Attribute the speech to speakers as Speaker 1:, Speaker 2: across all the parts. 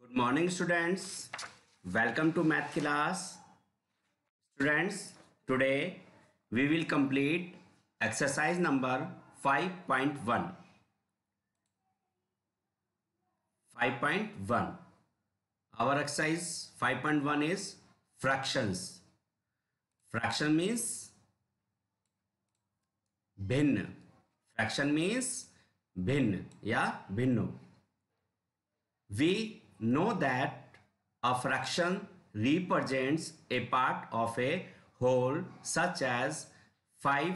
Speaker 1: Good morning students. Welcome to math class. Students, today we will complete exercise number 5.1. 5.1. Our exercise 5.1 is fractions. Fraction means bin. Fraction means bin. या binno. We know that a fraction represents a part of a whole such as five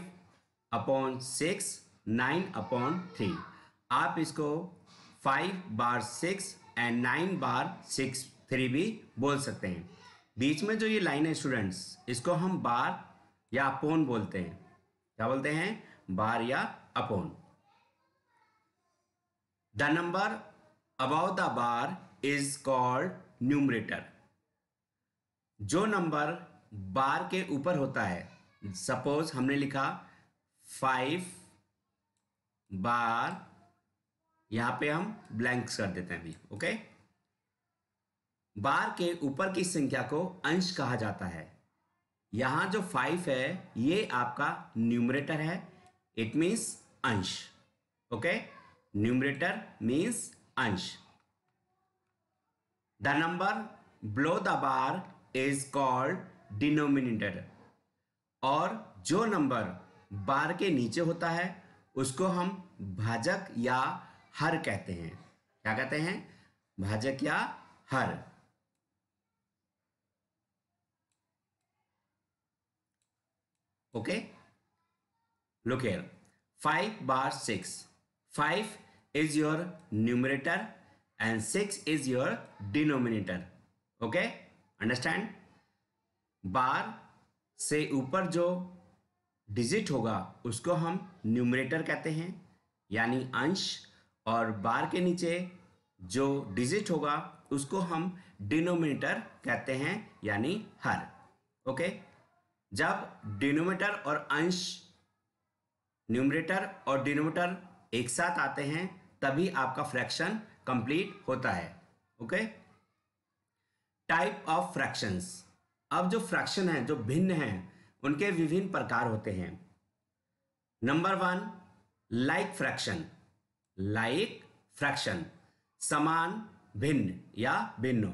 Speaker 1: upon six nine upon three आप इसको five bar six and nine bar six three भी बोल सकते हैं बीच में जो ये लाइन है स्टूडेंट्स इसको हम बार या अपोन बोलते हैं क्या बोलते हैं बार या upon the number about the bar is called numerator जो नंबर बार के ऊपर होता है सपोज हमने लिखा फाइव बार यहां पे हम ब्लैंक्स कर देते हैं ओके बार के ऊपर की संख्या को अंश कहा जाता है यहां जो फाइव है ये आपका न्यूमरेटर है इट मींस अंश ओके न्यूमरेटर मींस अंश The number below the bar is called denominator. और जो नंबर बार के नीचे होता है उसको हम भाजक या हर कहते हैं क्या कहते हैं भाजक या हर okay look five bar six five is your numerator and 6 is your denominator okay understand bar से ऊपर जो डिजिट होगा उसको हम न्यूमरेटर कहते हैं यानी अंश और बार के नीचे जो डिजिट होगा उसको हम डिनोमिनेटर कहते हैं यानी हर ओके जब डिनोमिनेटर और अंश न्यूमरेटर और डिनोमिनेटर एक साथ आते हैं तभी आपका फ्रैक्शन कंप्लीट होता है ओके टाइप ऑफ फ्रैक्शंस अब जो फ्रैक्शन है जो भिन्न हैं उनके विभिन्न प्रकार होते हैं number one like fraction like fraction समान भिन्न या भिन्न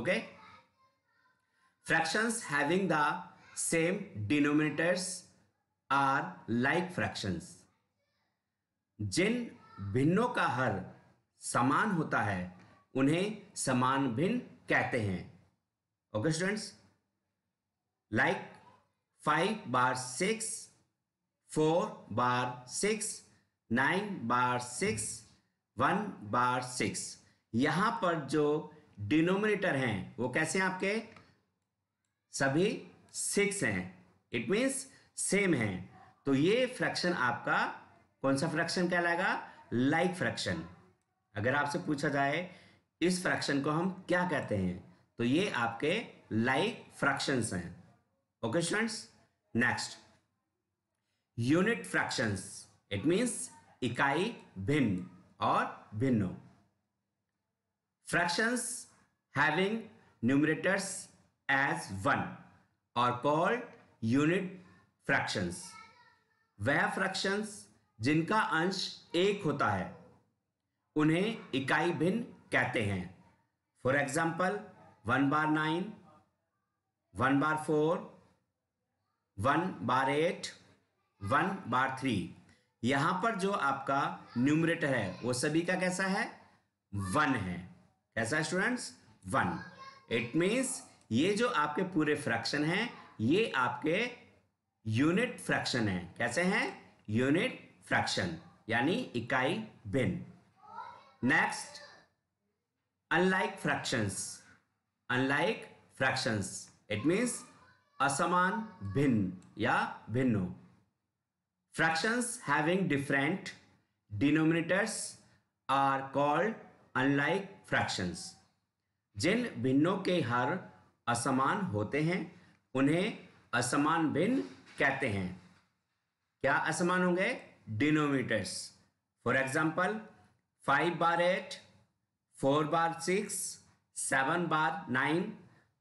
Speaker 1: okay fractions having the same denominators are like fractions जिन भिन्नों का हर समान होता है उन्हें समान भिन्न कहते हैं okay students like five bar six four bar six nine bar six one bar six यहां पर जो डिनोमिनेटर हैं वो कैसे हैं आपके सभी सिक्स हैं इट मीन्स सेम हैं तो ये फ्रैक्शन आपका कौन सा फ्रैक्शन कहलाएगा लाइक फ्रैक्शन अगर आपसे पूछा जाए इस फ्रैक्शन को हम क्या कहते हैं तो ये आपके लाइक फ्रैक्शंस हैं okay students next unit fractions it means इकाई भिन्न और भिन्नो fraction having numerators as one और कॉल्ड यूनिट फ्रैक्शन वह फ्रैक्शन जिनका अंश एक होता है उन्हें इकाई भिन्न कहते हैं for example one bar nine one bar four one bar eight one bar three यहां पर जो आपका न्यूमरेटर है वो सभी का कैसा है वन है कैसा स्टूडेंट्स वन इट मीन्स ये जो आपके पूरे फ्रैक्शन हैं ये आपके यूनिट फ्रैक्शन हैं कैसे हैं यूनिट फ्रैक्शन यानी इकाई भिन्न next unlike fractions unlike fractions it means असमान भिन्न या भिन्नो fractions having different denominators are called unlike fractions जिन भिन्नों के हर असमान होते हैं उन्हें असमान भिन्न कहते हैं क्या असमान होंगे denominators for example five bar eight four bar six seven bar nine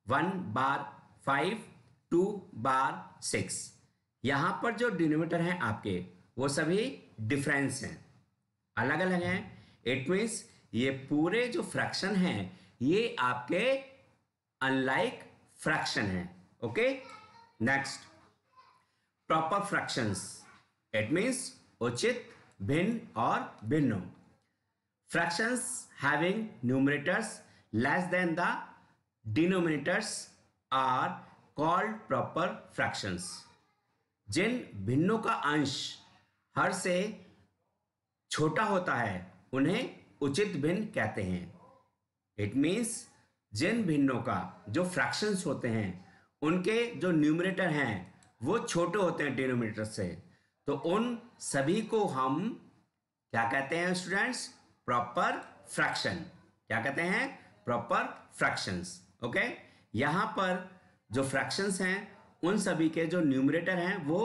Speaker 1: one bar five two bar six यहां पर जो डिनोमीटर हैं आपके वो सभी डिफरेंस हैं अलग अलग हैं इट मीन्स ये पूरे जो फ्रैक्शन हैं ये आपके अनलाइक फ्रैक्शन हैं okay next proper fractions it means उचित भिन्न और भिन्नों fractions having numerators less than the denominators are called proper fractions जिन भिन्नों का अंश हर से छोटा होता है उन्हें उचित भिन्न कहते हैं इट मीन्स जिन भिन्नों का जो फ्रैक्शंस होते हैं उनके जो न्यूमरेटर हैं वो छोटे होते हैं डिनोमिनेटर से तो उन सभी को हम क्या कहते हैं स्टूडेंट्स प्रॉपर फ्रैक्शन क्या कहते हैं प्रॉपर फ्रैक्शंस ओके यहां पर जो फ्रैक्शंस हैं उन सभी के जो न्यूमरेटर हैं वो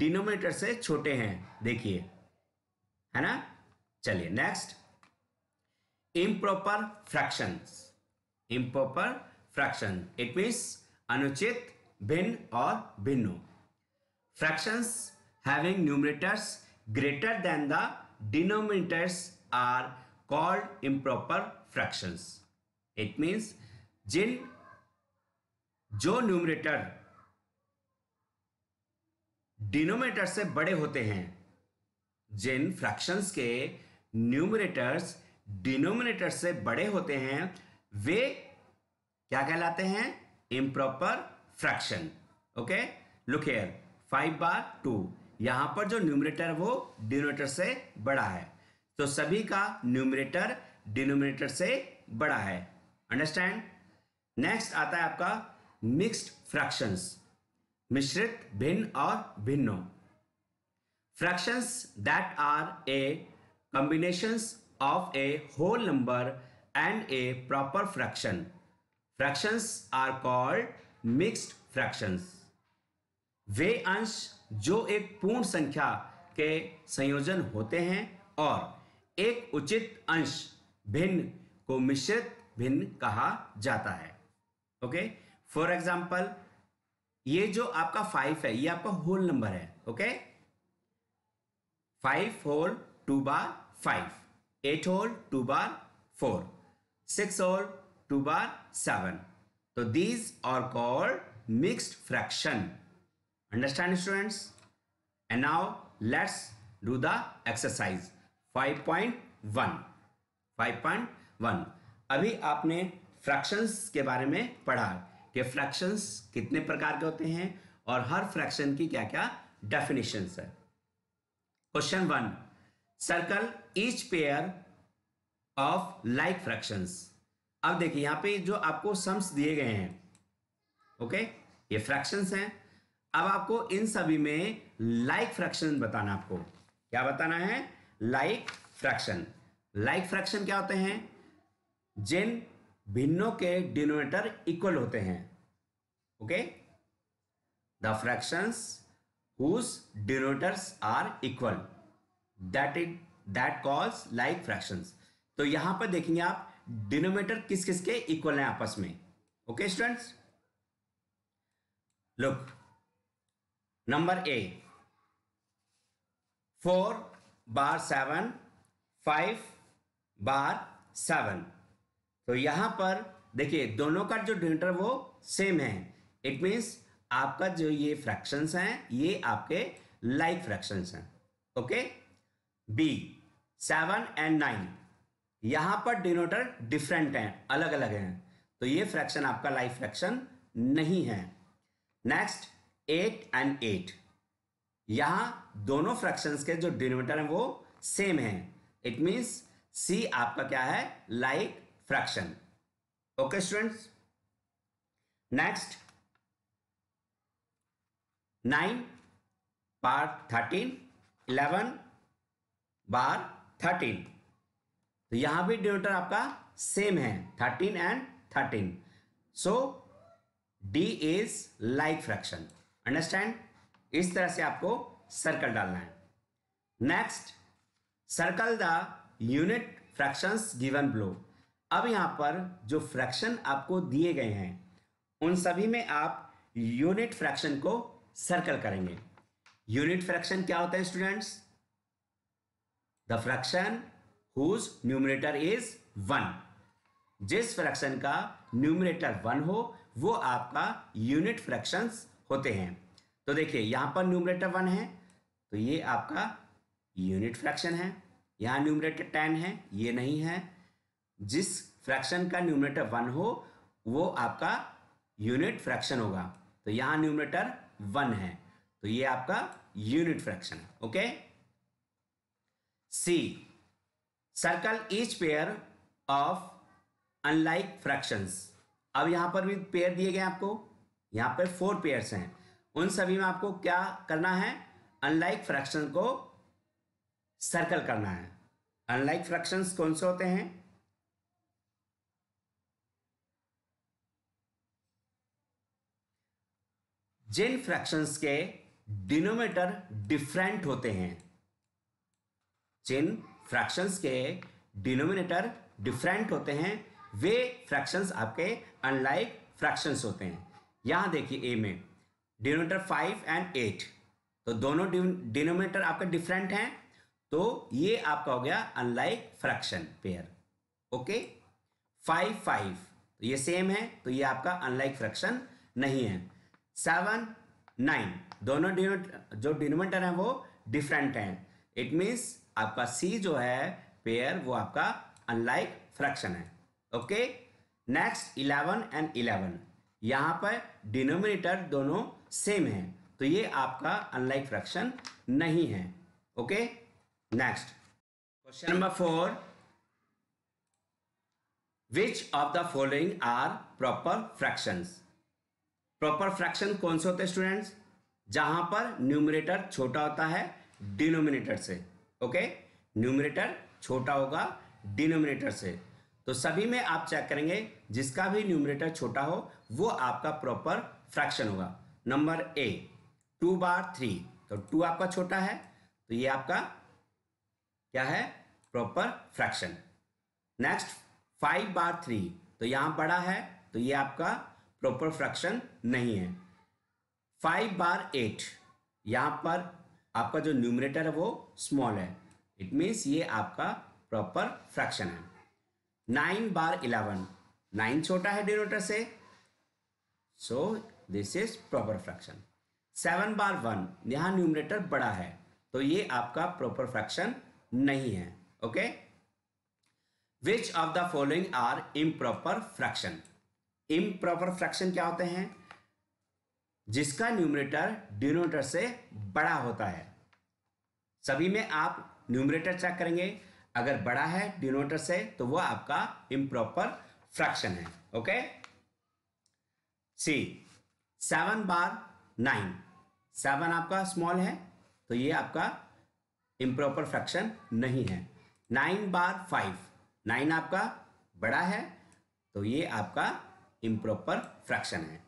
Speaker 1: डिनोमिनेटर से छोटे हैं देखिए है ना चलिए next improper fractions improper fraction it means अनुचित भिन्न और भिन्नो fraction having numerators greater than the denominators are called improper fraction It means जिन जो न्यूमरेटर डिनोमिनेटर से बड़े होते हैं जिन फ्रैक्शन के न्यूमरेटर्स डिनोमिनेटर से बड़े होते हैं वे क्या कहलाते हैं improper fraction okay look five bar two यहां पर जो न्यूमरेटर वो डिनोमेटर से बड़ा है तो सभी का न्यूमिनेटर डिनोमिनेटर से बड़ा है अंडरस्टैंड नेक्स्ट आता है आपका मिक्स्ड फ्रैक्शंस मिश्रित भिन्न और भिन्नों fractions that are a combinations of a whole number and a proper fraction fractions are called mixed fractions वे अंश जो एक पूर्ण संख्या के संयोजन होते हैं और एक उचित अंश भिन्न को मिश्रित भिन्न कहा जाता है ओके फॉर एग्जाम्पल ये जो आपका फाइव है ये आपका होल नंबर है okay five whole two bar five eight whole two bar four six whole two bar seven तो these are called mixed fraction understand students and now let's do the exercise 5.1 5.1 अभी आपने fractions के बारे में पढ़ा कि fractions कितने प्रकार के होते हैं और हर फ्रैक्शन की क्या क्या डेफिनेशन है question one circle each pair of like fractions अब देखिए यहां पे जो आपको सम्स दिए गए हैं ओके ये फ्रैक्शंस हैं अब आपको इन सभी में लाइक like फ्रैक्शन बताना आपको क्या बताना है लाइक फ्रैक्शन लाइक फ्रैक्शन क्या होते हैं जिन भिन्नों के डिनोमेटर इक्वल होते हैं okay the fractions whose denominators are equal that it that calls like fractions तो यहां पर देखेंगे आप डिनोमेटर किस किस के इक्वल हैं आपस में okay students look number A four bar seven five bar seven तो यहाँ पर देखिए दोनों का जो डिनोटर वो सेम है इट मीन्स आपका जो ये फ्रैक्शंस हैं ये आपके लाइक फ्रैक्शंस हैं okay B seven and nine यहाँ पर डिनोटर डिफरेंट हैं अलग अलग हैं तो ये फ्रैक्शन आपका लाइफ फ्रैक्शन नहीं है नेक्स्ट एट एंड एट यहां दोनों फ्रैक्शंस के जो डिनोमेटर हैं वो सेम हैं इट मीन्स सी आपका क्या है like fraction okay students next nine bar thirteen eleven bar thirteen तो यहां भी डिनोमीटर आपका सेम है thirteen and thirteen so D is like fraction understand इस तरह से आपको सर्कल डालना है next circle the unit fraction given below अब यहाँ पर जो फ्रैक्शन आपको दिए गए हैं उन सभी में आप यूनिट फ्रैक्शन को सर्कल करेंगे यूनिट फ्रैक्शन क्या होता है students the fraction whose numerator is one जिस फ्रैक्शन का न्यूमरेटर वन हो वो आपका यूनिट फ्रैक्शंस होते हैं तो देखिए यहाँ पर न्यूमरेटर वन है तो ये आपका यूनिट फ्रैक्शन है यहाँ न्यूमरेटर टेन है ये नहीं है जिस फ्रैक्शन का न्यूमरेटर वन हो वो आपका यूनिट फ्रैक्शन होगा तो यहाँ न्यूमरेटर वन है तो ये आपका यूनिट फ्रैक्शन है okay C circle each pair of unlike fractions अब यहां पर भी पेयर दिए गए आपको यहां पर फोर पेयर्स हैं उन सभी में आपको क्या करना है अनलाइक फ्रैक्शन को सर्कल करना है अनलाइक फ्रैक्शंस कौन से होते हैं जिन फ्रैक्शंस के डिनोमीटर डिफरेंट होते हैं जिन फ्रैक्शंस के डिनोमिनेटर डिफरेंट होते हैं वे फ्रैक्शंस आपके अनलाइक फ्रैक्शंस होते हैं यहां देखिए ए में डिनोमीटर फाइव एंड एट तो दोनों डिनोमीटर आपके डिफरेंट हैं तो ये आपका हो गया unlike fraction pair okay five five तो ये सेम है तो ये आपका अनलाइक फ्रैक्शन नहीं है सेवन नाइन दोनों जो डिनोमीटर हैं वो डिफरेंट हैं इट मीन्स आपका सी जो है पेयर वो आपका अनलाइक फ्रैक्शन है okay next eleven and eleven यहाँ पर डिनोमिनेटर दोनों सेम है तो ये आपका अनलाइक फ्रैक्शन नहीं है okay next question number four which of the following are proper fractions proper fraction कौन से होते हैं स्टूडेंट्स जहां पर न्यूमरेटर छोटा होता है डिनोमिनेटर से ओके न्यूमरेटर छोटा होगा डिनोमिनेटर से तो सभी में आप चेक करेंगे जिसका भी न्यूमरेटर छोटा हो वो आपका प्रॉपर फ्रैक्शन होगा number A two bar three तो टू आपका छोटा है तो ये आपका क्या है proper fraction next five bar three तो यहां बड़ा है तो ये आपका प्रॉपर फ्रैक्शन नहीं है फाइव बार एट यहां पर आपका जो न्यूमरेटर है वो स्मॉल है इट मीन्स ये आपका प्रॉपर फ्रैक्शन है नाइन बार इलेवन नाइन छोटा है डिनोटर से so so, this is proper fraction seven bar one यहाँ न्यूमरेटर बड़ा है तो ये आपका प्रॉपर फ्रैक्शन नहीं है okay which of the following are improper fraction improper fraction क्या होते हैं जिसका न्यूमरेटर डिनोमिनेटर से बड़ा होता है सभी में आप न्यूमरेटर चेक करेंगे अगर बड़ा है डिनोमिनेटर से तो वह आपका इम्प्रॉपर फ्रैक्शन है okay C seven bar nine seven आपका स्मॉल है तो ये आपका इम्प्रॉपर फ्रैक्शन नहीं है नाइन बार फाइव नाइन आपका बड़ा है तो ये आपका इम्प्रॉपर फ्रैक्शन है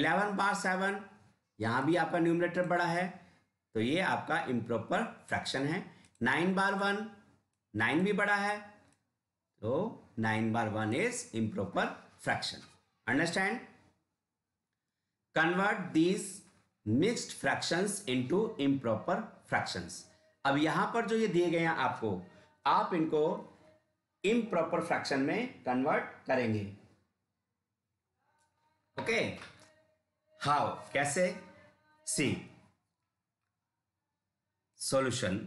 Speaker 1: इलेवन बार सेवन यहाँ भी आपका न्यूमरेटर बड़ा है तो ये आपका इम्प्रॉपर फ्रैक्शन है नाइन बार वन नाइन भी बड़ा है तो nine bar one is improper fraction understand convert these mixed fractions im improper fractions अब यहां पर जो ये दिए गए हैं आपको आप इनको इम्प्रॉपर फ्रैक्शन में कन्वर्ट करेंगे ओके हाउ कैसे C solution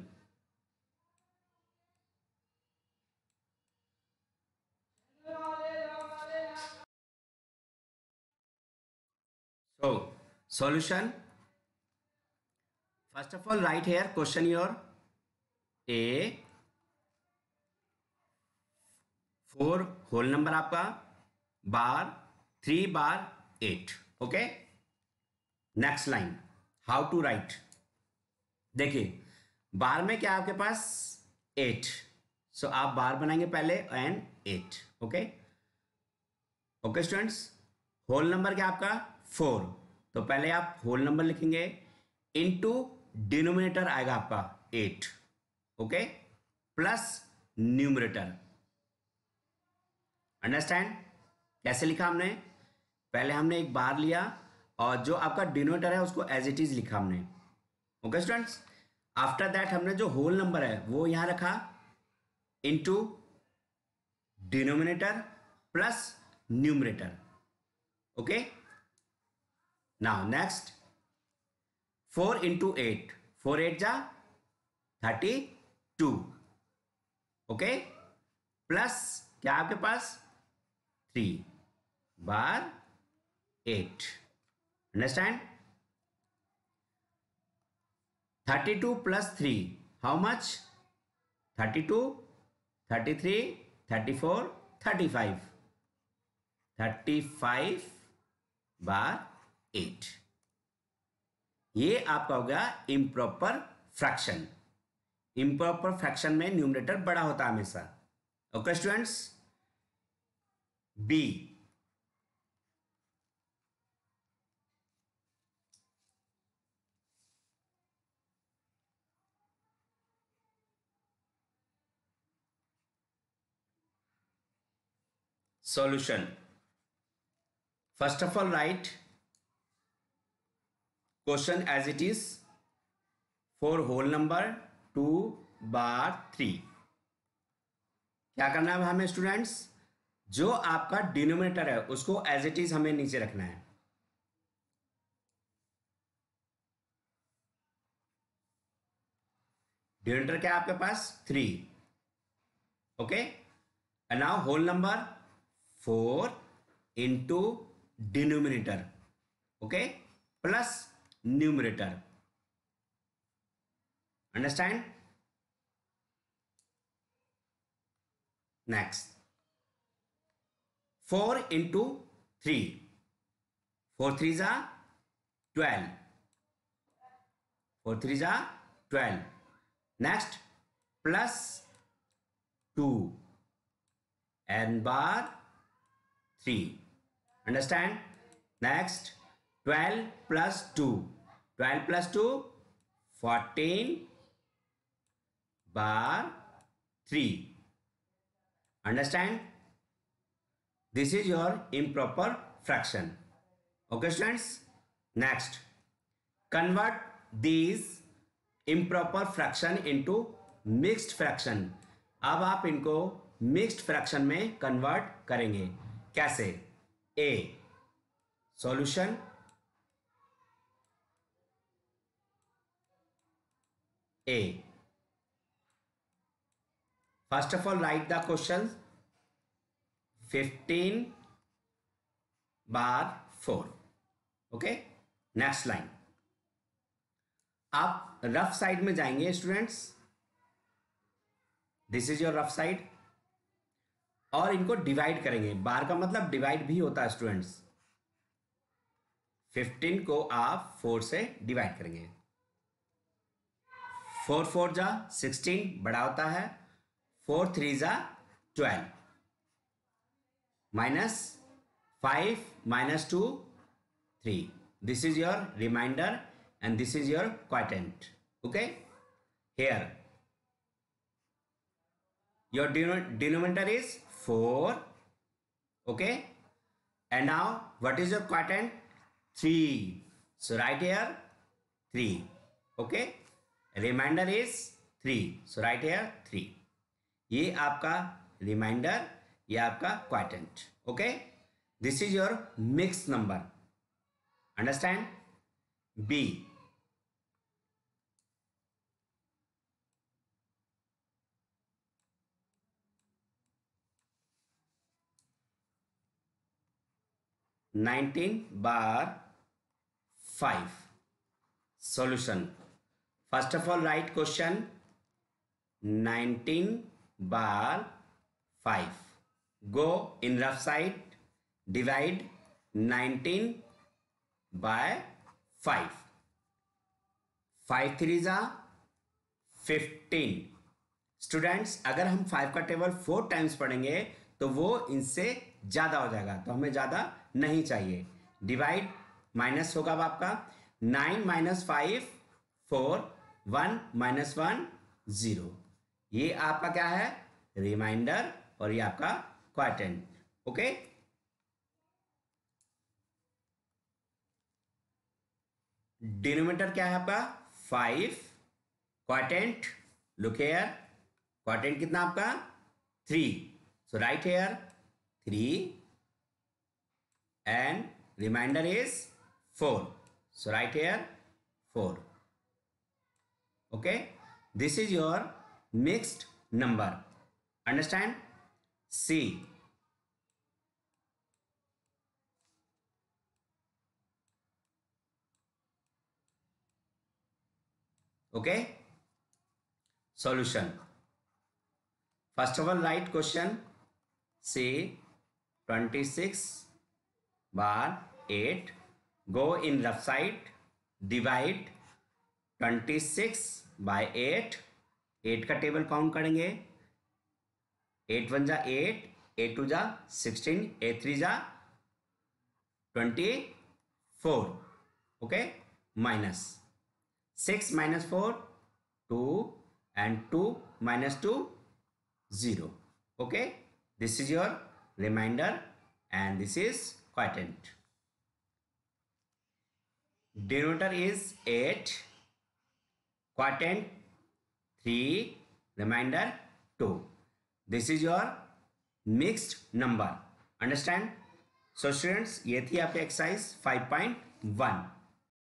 Speaker 1: So, oh, solution. First of all, write here question your A four whole number आपका bar three bar eight okay next line how to write देखिए bar में क्या आपके पास eight सो so, आप bar बनाएंगे पहले and eight okay okay students whole number क्या आपका फोर तो पहले आप होल नंबर लिखेंगे इनटू डिनोमिनेटर आएगा आपका eight okay plus numerator understand कैसे लिखा हमने पहले हमने एक बार लिया और जो आपका डिनोमिनेटर है उसको एज इट इज लिखा हमने ओके स्टूडेंट्स आफ्टर दैट हमने जो होल नंबर है वो यहां रखा into denominator plus numerator okay okay? Now next, 4 into 8. 4 8 ja 32. Okay plus क्या आपके पास three bar eight understand thirty two plus three how much thirty two thirty three thirty four thirty five thirty five bar eight ये आपका हो गया improper fraction improper fraction में numerator बड़ा होता है हमेशा okay students B solution first of all write question as it is four whole number two bar three क्या करना है हमें स्टूडेंट्स जो आपका डिनोमिनेटर है उसको एज इट इज हमें नीचे रखना है डिनोमिनेटर क्या आपके पास three okay now whole number four into denominator okay plus numerator understand next 4 into 3 4 3s are 12 4 3s are 12 next plus 2 n bar 3 understand next 12 plus 2 twelve plus two fourteen bar three understand this is your improper fraction okay students next convert these improper fraction into mixed fraction अब आप इनको mixed fraction में convert करेंगे कैसे A solution A. First of all, write the questions Fifteen bar four. Okay. Next line आप rough side में जाएंगे students this is your rough side और इनको डिवाइड करेंगे बार का मतलब डिवाइड भी होता है स्टूडेंट्स 15 को आप 4 से डिवाइड करेंगे फोर फोर जा सिक्सटीन बड़ा होता है फोर थ्री जा twelve minus five minus two three this is your remainder and this is your quotient okay here your denominator is four okay and now what is your quotient three so right here three okay remainder is three so right here three ये आपका remainder ये आपका quotient okay this is your mix number understand B nineteen bar five solution first of all write question nineteen bar five go in rough side divide nineteen by five five three जा fifteen students अगर हम five का table four times पढ़ेंगे तो वो इनसे ज़्यादा हो जाएगा तो हमें ज़्यादा नहीं चाहिए डिवाइड माइनस होगा आपका nine minus five four one minus one zero ये आपका क्या है रिमाइंडर और ये आपका क्वार्टन ओके डिनोमीटर क्या है आपका five quotient look here quotient कितना आपका three so right here three and remainder is four so right here four okay this is your mixed number understand c okay solution first of all light question c 26 bar 8 go in left side divide 26 by eight eight का table count करेंगे eight one जा eight eight two जा sixteen eight three जा twenty four okay minus six minus four two and two minus two zero okay this is your remainder and this is quotient denominator is eight quadrant 3 remainder 2 this is your mixed number understand so students ये thi आपकी 5.1